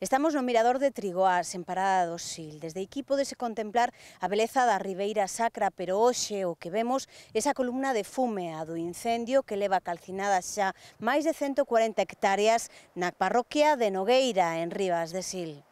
Estamos no mirador de Trigoás, en Parada do Sil. Desde aquí podese contemplar a beleza da Ribeira Sacra, pero hoxe o que vemos é esa columna de fume a do incendio que leva calcinadas xa máis de 140 hectáreas na parroquia de Nogueira, en Rivas de Sil.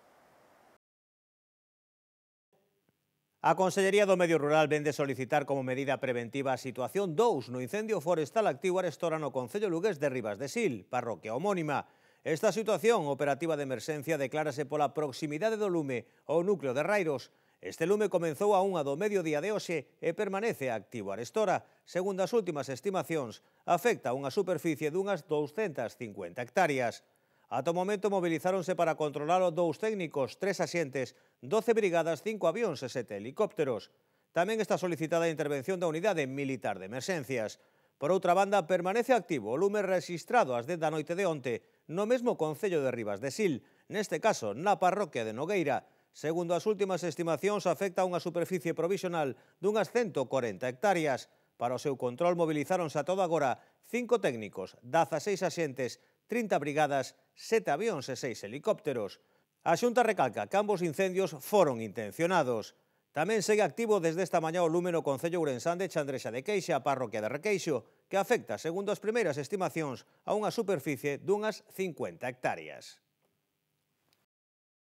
A Consellería do Medio Rural vende solicitar como medida preventiva a situación 2 no incendio forestal activo arestora no Concello Lugués de Rivas de Sil, parroquia homónima. Esta situación operativa de emerxencia declárase pola proximidade do lume ao núcleo de Rairos. Este lume comenzou a unha do mediodía de hoxe e permanece activo a restora. Segundo as últimas estimacións, afecta unha superficie dunhas 250 hectáreas. Ata o momento movilizáronse para controlar os dous técnicos, tres axentes, 12 brigadas, 5 avións e 7 helicópteros. Tamén está solicitada a intervención da unidade militar de emerxencias. Por outra banda, permanece activo o lume registrado ás 10 da noite de onte, no mesmo Concello de Rivas de Sil, neste caso na parroquia de Nogueira. Segundo as últimas estimacións, afecta a unha superficie provisional dunhas 140 hectáreas. Para o seu control mobilizáronse a todo agora cinco técnicos, 16 axentes, 30 brigadas, 7 avións e 6 helicópteros. A Xunta recalca que ambos incendios foron intencionados. Tamén segue activo desde esta mañá o lume no Concello Urensán de Chandrexa de Queixa, parroquia de Requeixo, que afecta, segundo as primeiras estimacións, a unha superficie dunhas 50 hectáreas.